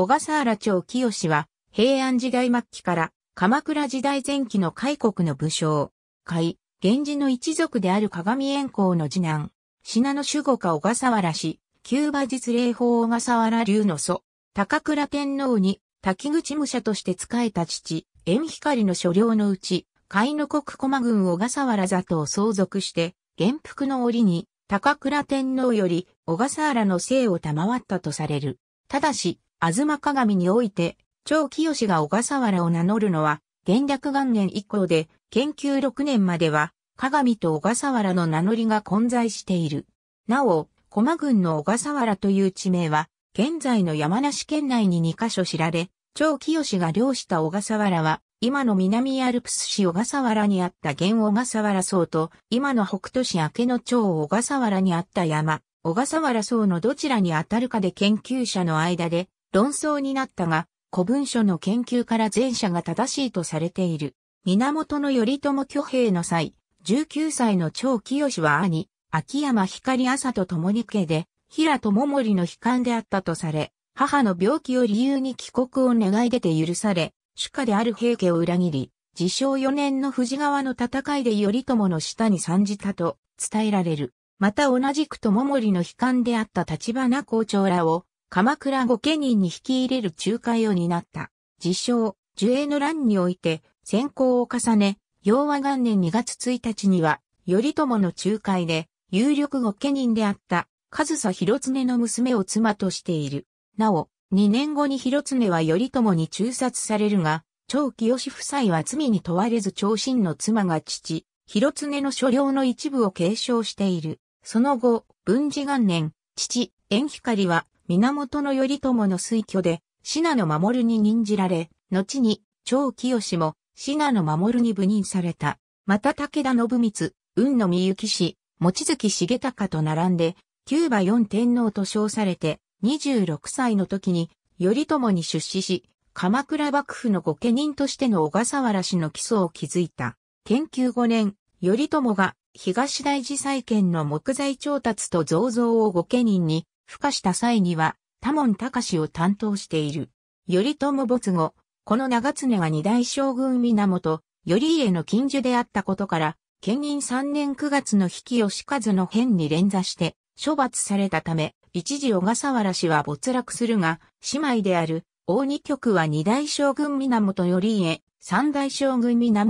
小笠原町清は平安時代末期から鎌倉時代前期の開国の武将、海、源氏の一族である鏡円光の次男、信濃守護家小笠原氏、旧馬実霊法小笠原流の祖、高倉天皇に滝口武者として仕えた父、縁光の所領のうち、海の国駒郡小笠原とを相続して、元服の折に、高倉天皇より小笠原の姓を賜ったとされる。ただし、東鏡において、長清が小笠原を名乗るのは、元略元年以降で、研究6年までは、鏡と小笠原の名乗りが混在している。なお、駒郡の小笠原という地名は、現在の山梨県内に2カ所知られ、長清が漁した小笠原は、今の南アルプス市小笠原にあった現小笠原層と、今の北都市明野町小笠原にあった山、小笠原層のどちらにあたるかで研究者の間で、論争になったが、古文書の研究から前者が正しいとされている。源頼朝挙兵の際、19歳の長清は兄、秋山光朝と共に家で、平友盛の悲観であったとされ、母の病気を理由に帰国を願い出て許され、主家である平家を裏切り、自称4年の藤川の戦いで頼朝の下に参じたと伝えられる。また同じく友盛の悲観であった立花校長らを鎌倉御家人に引き入れる仲介を担った。自称、樹栄の乱において先行を重ね、昭和元年2月1日には、頼朝の仲介で、有力御家人であった、上佐広常の娘を妻としている。なお、2年後に広常は頼朝に中殺されるが、長清夫妻は罪に問われず長身の妻が父、広常の所領の一部を継承している。その後、文治元年、父、縁光は源頼朝の推挙で、信濃守に任じられ、後に、長清も、信濃守に赴任された。また武田信光、雲の美幸氏、望月重隆と並んで、キューバ四天皇と称されて、26歳の時に、頼朝に出資し、鎌倉幕府の御家人としての小笠原氏の基礎を築いた。研究5年、頼朝が東大寺再建の木材調達と造像を御家人に孵化した際には、多門隆を担当している。頼朝没後、この長常は二代将軍源、頼家の近所であったことから、県任三年九月の引き吉和の変に連座して、処罰されたため、一時小笠原氏は没落するが、姉妹である、大二局は二代将軍源頼家、三代将軍源、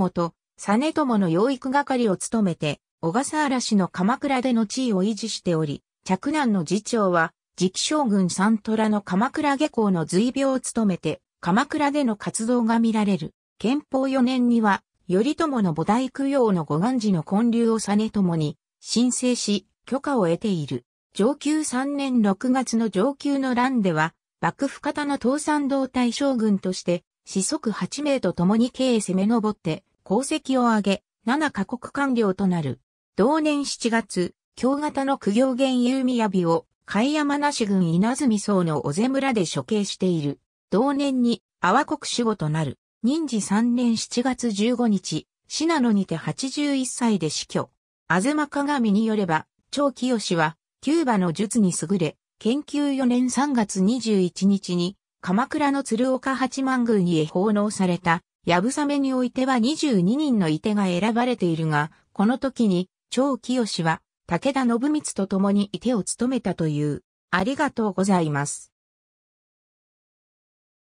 実朝の養育係を務めて、小笠原氏の鎌倉での地位を維持しており、着南の次長は、次期将軍サントラの鎌倉下校の随病を務めて、鎌倉での活動が見られる。憲法4年には、頼朝の菩提供養の護岸寺の建立を実朝に申請し、許可を得ている。上級3年6月の上級の乱では、幕府方の東山道大将軍として、子息8名と共に経営攻め上って、功績を挙げ、7カ国官僚となる。同年7月、京型の苦行遊宮雅を、貝山梨郡稲積荘の尾瀬村で処刑している。同年に、阿波国守護となる。任時3年7月15日、信濃にて81歳で死去。あずま鏡によれば、長清は、キューバの術に優れ、研究4年3月21日に、鎌倉の鶴岡八幡宮にへ奉納された、やぶさめにおいては22人の伊手が選ばれているが、この時に、長清は、武田信光と共にいてを務めたという。ありがとうございます。